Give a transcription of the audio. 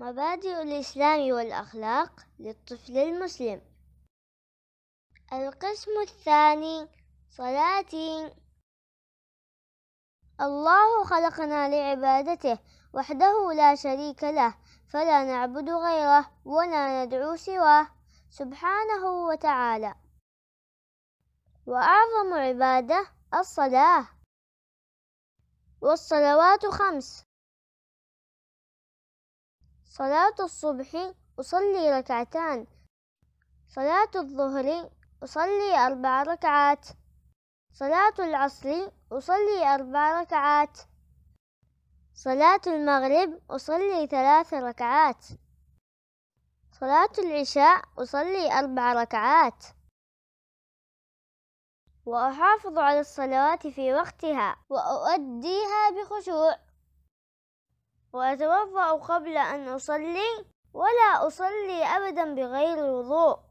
مبادئ الإسلام والأخلاق للطفل المسلم القسم الثاني صلاتي الله خلقنا لعبادته وحده لا شريك له فلا نعبد غيره ولا ندعو سواه سبحانه وتعالى وأعظم عبادة الصلاة والصلوات خمس صلاة الصبح أصلي ركعتان صلاة الظهر أصلي أربع ركعات صلاة العصر أصلي أربع ركعات صلاة المغرب أصلي ثلاث ركعات صلاة العشاء أصلي أربع ركعات وأحافظ على الصلوات في وقتها وأؤديها بخشوع وأتوضأ قبل أن أصلي ولا أصلي أبدا بغير وضوء